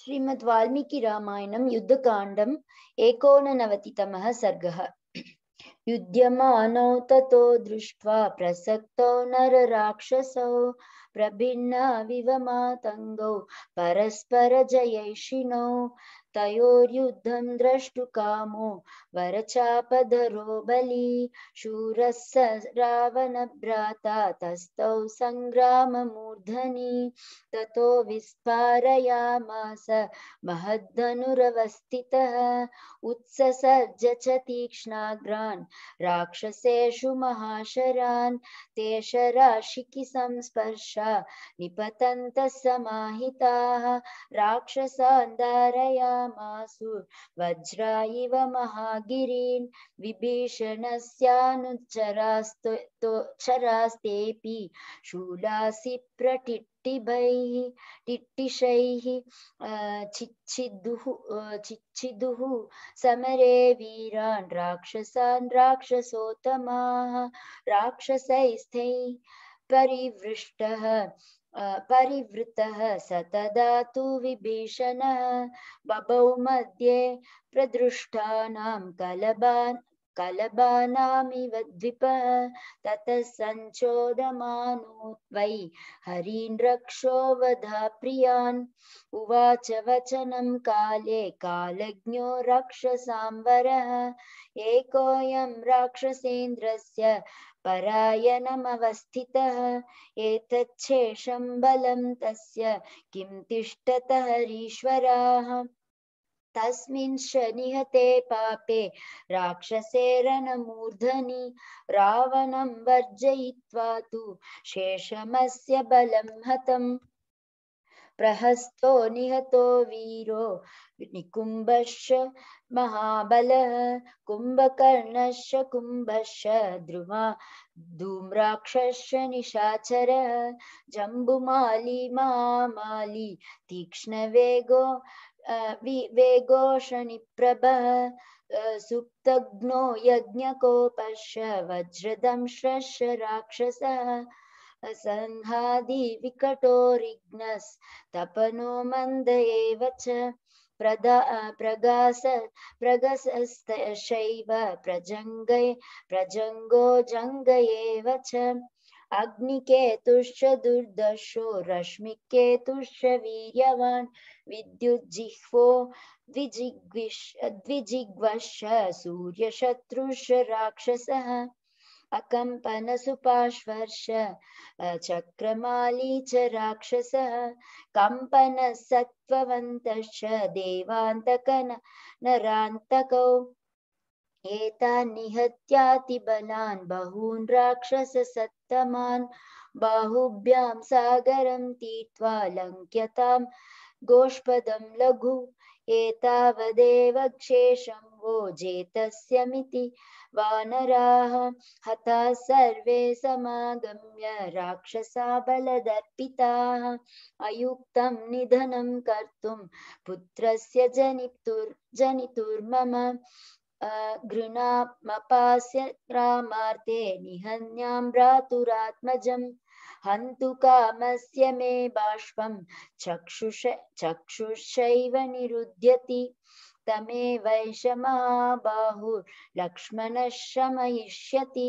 श्रीमद् वाल्मीकि रामायणं युद्धकाण्डम् एकोननवतितमः सर्गः युध्यमानौ ततो दृष्ट्वा प्रसक्तौ नरराक्षसौ प्रभिन्नाविव मातङ्गौ परस्परजयैषिणौ तयोर्युद्धं द्रष्टुकामो वरचापधरो बली शूरः स रावणभ्राता तस्थौ सङ्ग्राममूर्धनि ततो विस्फारयामास महद्धनुरवस्थितः उत्ससर्ज च तीक्ष्णाग्रान् राक्षसेषु महाशरान् तेष राशिकि संस्पर्शा निपतन्तः समाहिताः राक्षसान्धारया निगमासु वज्रा इव महागिरीन् विभीषणस्यानुचरास्तोचरास्तेऽपि तो, शूलासि प्रटिट् टिट्टिभैः टिट्टिषैः चिच्छिदुः चिच्छिदुः समरे वीरान् राक्षसान् राक्षसोत्तमाः राक्षसैस्थैः परिवृष्टः परिवृतः सतदा तु विभीषणः बभौ मध्ये प्रदृष्टानां कलबान् कलबानामिव द्विपः ततः सञ्चोदमानो हरीन् रक्षोवधा प्रियान् उवाच वचनं काले कालज्ञो राक्षसाम्बरः एकोऽयं राक्षसेन्द्रस्य परायणमवस्थितः एतच्छेषं बलं तस्य किं तिष्ठत हरीश्वराः तस्मिन् शनिहते पापे राक्षसेरणमूर्धनि रावणं वर्जयित्वा तु शेषमस्य बलं हतम् प्रहस्तो निहतो वीरो निकुम्भश्च महाबलः कुम्भकर्णश्च कुम्भश्च ध्रुवा धूम्राक्षश्च निशाचरः जम्बुमाली मामाली तीक्ष्णवेगो वेगोषणिप्रभः सुप्तघ्नो यज्ञकोपश्च वज्रदंश्रश्च राक्षसः असंहादि विकटो रिग्नस तपनो मंद च प्रदा प्रगास प्रगसस्तशैव प्रजङ्गै प्रजङ्गो जङ्ग एव च अग्निकेतुश्च दुर्दशो रश्मिकेतुश्च वीर्यवान् विद्युज्जिह्वो द्विजिग्विश द्विजिग्वश्च सूर्यशत्रुश्च राक्षसः अकंपन अकम्पनसुपाश्वर्ष चक्रमाली च राक्षसः कम्पनसत्त्ववन्तश्च देवान्तकन नरान्तकौ एतान् बहून बहून् राक्षससत्तमान् बाहुभ्यां सागरं तीर्त्वा लङ्क्यतां गोष्पदं लघु एतावदेव क्षेषं वो जेतस्यमिति वानराः हता सर्वे समागम्य राक्षसा बलदर्पिताः अयुक्तं निधनं कर्तुं पुत्रस्य जनितुर् जनितुर्मम गृणामपास्य रामार्ते निहन्यां भ्रातुरात्मजम् हन्तु कामस्य मे बाष्पं चक्षुष चक्षुषैव निरुध्यति तमेवैष महाबाहुर्लक्ष्मणः शमयिष्यति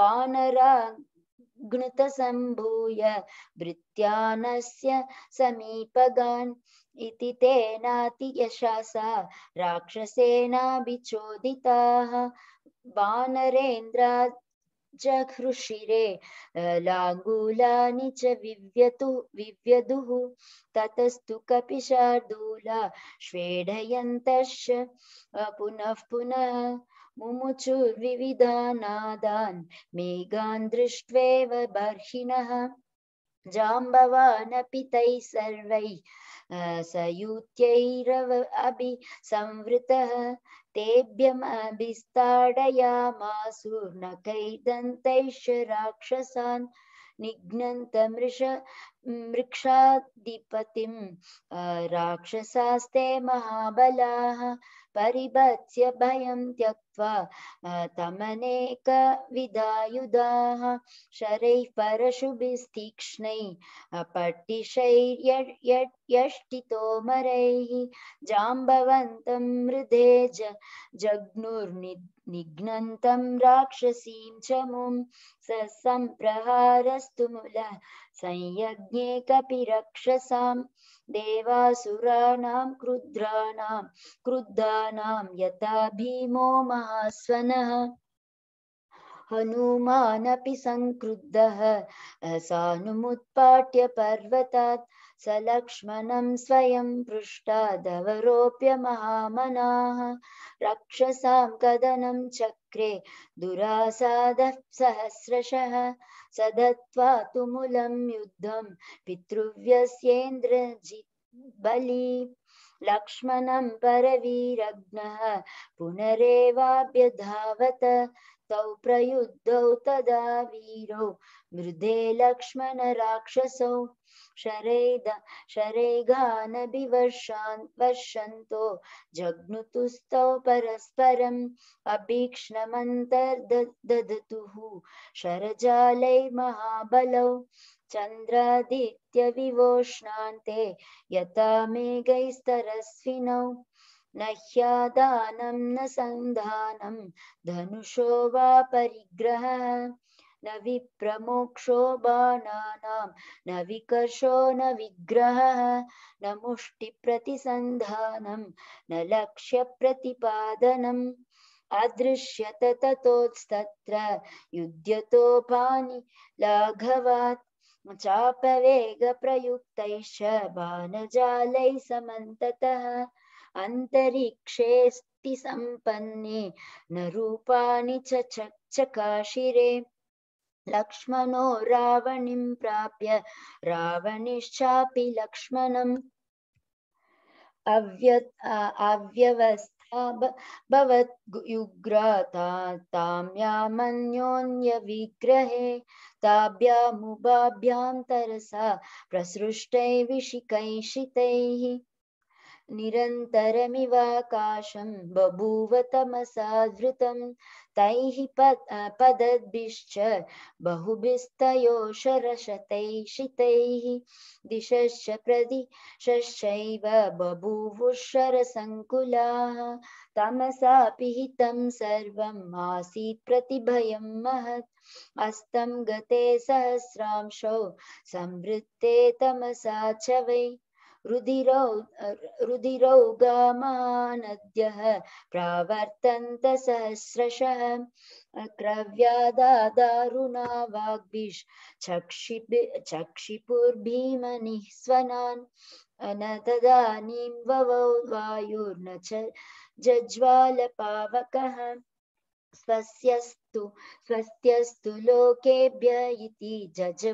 वानराग्नुतसम्भूय भृत्यानस्य समीपगान् इति तेनातियशा सा राक्षसेनाभिचोदिताः वानरेन्द्रा जघृषिरे लाङ्गूलानि च विव्यतु विव्यदुः ततस्तु कपिशार्दूला श्वेढयन्तश्च पुनः पुनः मुमुचुर्विविधानादान् मेघान् दृष्ट्वेव बर्हिणः जाम्बवानपि तैः सर्वैः सयूत्यैरव अभि संवृतः तेभ्यमभिस्ताडयामासुर्नखैदन्तैश्च राक्षसान् निघ्नन्तमृष वृक्षाधिपतिं राक्षसास्ते महाबलाः परिभत्स्य भयं त्यक्त्वा तमनेकविधायुधाः शरैः परशुभिस्तीक्ष्णैः पट्टिशैर्यष्टितोमरैः जाम्बवन्तं मृधे ज जग्नुर्नि निघ्नन्तं राक्षसीं च मुं स सम्प्रहारस्तु मुलः संयज्ञे कपि रक्षसां देवासुराणां क्रुद्राणां क्रुद्धानां यथा भीमो महास्वनः हनुमानपि सङ्क्रुद्धः सानुमुत्पाट्य पर्वतात् स लक्ष्मणं स्वयं पृष्टादवरोप्य महामनाः रक्षसां कदनं चक्रे दुरासादः सहस्रशः स दत्त्वा तुमुलं युद्धं पितृव्यस्येन्द्रजि बली लक्ष्मणं परवीरग्नः पुनरेवाभ्यधावत तौ प्रयुद्धौ तदा वीरौ मृदे लक्ष्मण राक्षसौ शरेद शरैद शरैगानभिवर्षान् वर्षन्तो जग्नुतुस्तौ परस्परम् अभीक्ष्णमन्तर्दधतुः शरजालैर्महाबलौ चन्द्रादित्यविवोष्णान्ते यथा मेघैस्तरस्विनौ न ह्यादानं न सन्धानं धनुषो वा परिग्रहः न विप्रमोक्षो बाणानां न विकर्षो न विग्रहः न मुष्टिप्रतिसन्धानं न लक्ष्यप्रतिपादनम् अदृश्यत ततोस्तत्र युध्यतोपानि लाघवात् चापवेगप्रयुक्तैश्च बाणजालैः समन्ततः अन्तरिक्षेऽस्ति सम्पन्ने न रूपाणि च चकाशिरे लक्ष्मणो रावणिं प्राप्य रावणिश्चापि लक्ष्मणम् अव्य अव्यवस्था भवद्युग्रता ताम्यामन्योन्यविग्रहे ताभ्यामुभाभ्यां तरसा प्रसृष्टैविषिकैषितैः निरन्तरमिवाकाशं बभूव तमसाधृतं तैः पद पदद्भिश्च बहुभिस्तयोशरशतैषितैः दिशश्च प्रदिशश्चैव बभूवुशरसङ्कुलाः तमसा पिहितं सर्वम् आसीत् प्रतिभयं महत् अस्तं गते सहस्रांशौ संवृत्ते तमसा च वै रुधिरौ रुधिरौगमानद्यः प्रावर्तन्त सहस्रशः क्रव्यादादारुणा वाग्भिश्चक्षिपि चक्षिपुर्भीमनिःस्वनान् न तदानीं ववौ वायुर्न च जज्वालपावकः स्वस्यस्तु स्वस्त्यस्तु लोकेभ्य इति जज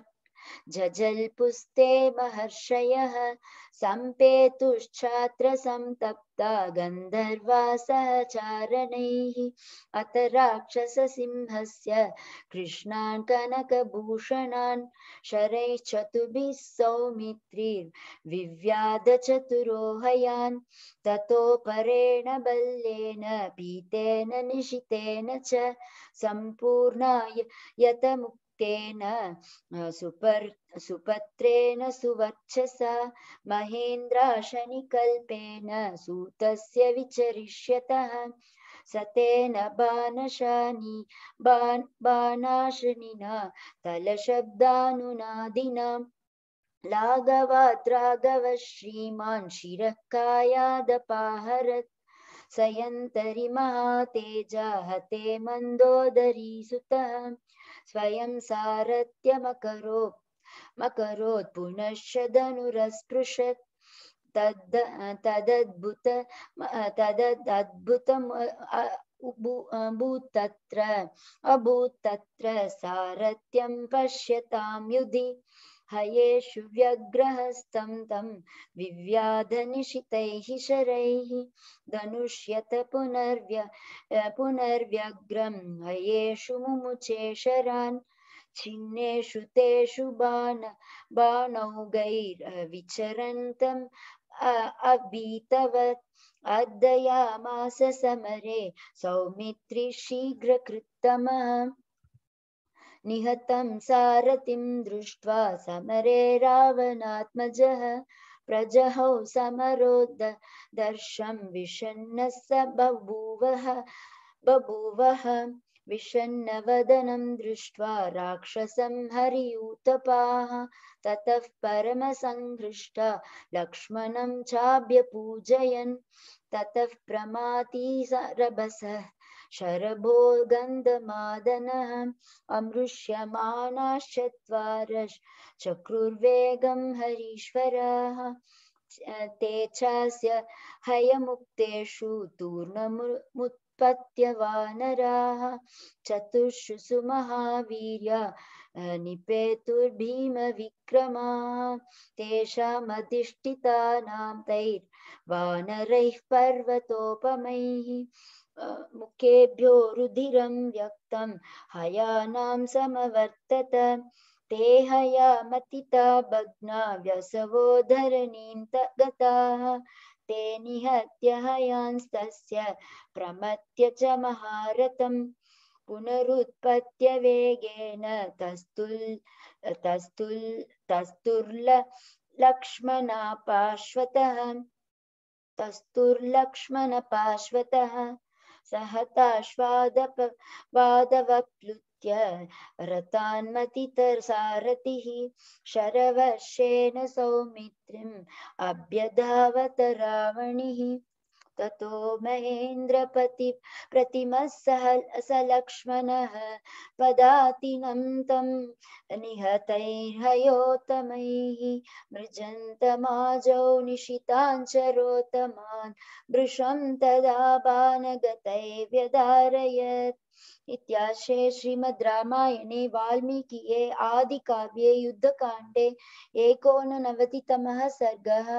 पुस्ते झजल्पुस्ते महर्षयः संतप्ता गंधर्वा सहचारण अत राक्षस सिंह से कनक राक्षससिंहस्य चतु सौमित्री विव्याद चतुरोहयान ततो परेण बल्लेन पीतेन निशितेन च सम्पूर्णाय यतमुक्त सुपत्रेन सुपर् सुपत्रेण सुवर्चसा महेन्द्राशनिकल्पेन सूतस्य विचरिष्यतः सतेन तेन बाणशानि बाण बाणाशनिना तलशब्दानुनादिना लाघवाद्राघव श्रीमान् शिरः कायादपाहरत् सयन्तरि महातेजा हते मन्दोदरी सुतः स्वयं सारथ्यमकरोत् मकरोत् पुनश्च धनुरस्पृशत् तद् तदद्भुत तदद्भुतम् अभूत् सारथ्यं पश्यतां युधि हयेषु व्यग्रहस्तं तं विव्याधनिशितैः शरैः धनुष्यत पुनर्व्य पुनर्व्यग्रं हयेषु मुमुचे शरान् छिन्नेषु तेषु बाण बाणौगैर्विचरन्तम् अभीतवत् अद्दयामास समरे सौमित्रि शीघ्रकृत्तमः निहतं सारथिं दृष्ट्वा समरे रावणात्मजः प्रजहौ समरोद दर्शं विषण्णः स बभूवः बभूवः विषण्णवदनं दृष्ट्वा राक्षसं हरियूतपाः ततः परमसङ्घृष्टा लक्ष्मणं चाभ्यपूजयन् ततः प्रमाती रभसः शरभोर्गन्धमादनः अमृष्यमाणाश्चत्वारश् चक्रुर्वेगं हरीश्वरः ते चास्य हयमुक्तेषु तूर्णमुत्पत्य वानराः चतुर्षु सुमहावीर्या निपेतुर्भीमविक्रमाः तेषामधिष्ठितानां तैर्वानरैः पर्वतोपमैः मुखेभ्यो रुधिरं व्यक्तं हयानां समवर्तत ते हयामतिता भग्ना व्यसवो धरणीं गताः ते निहत्य हयांस्तस्य प्रमत्य च महारथम् पुनरुत्पत्य वेगेन तस्तुल् तस्तुल् तस्तुर्ल लक्ष्मणपार्श्वतः तस्तुर्लक्ष्मणपार्श्वतः सहताश्वादपवादवप्लुत्य रतान्मतितसारथिः शरवर्षेण सौमित्रिम् अभ्यधावत रावणिः ततो महेन्द्रपति प्रतिमः सह तम पदातिनं तं निहतैर्हयोतमैः मृजन्तमाजौ निशिताञ्चरोतमान् भृशं तदा बाणगतैर्व्यधारयत् इत्याशे श्रीमद् रामायणे वाल्मीकिये आदिकाव्ये युद्धकाण्डे एकोननवतितमः सर्गः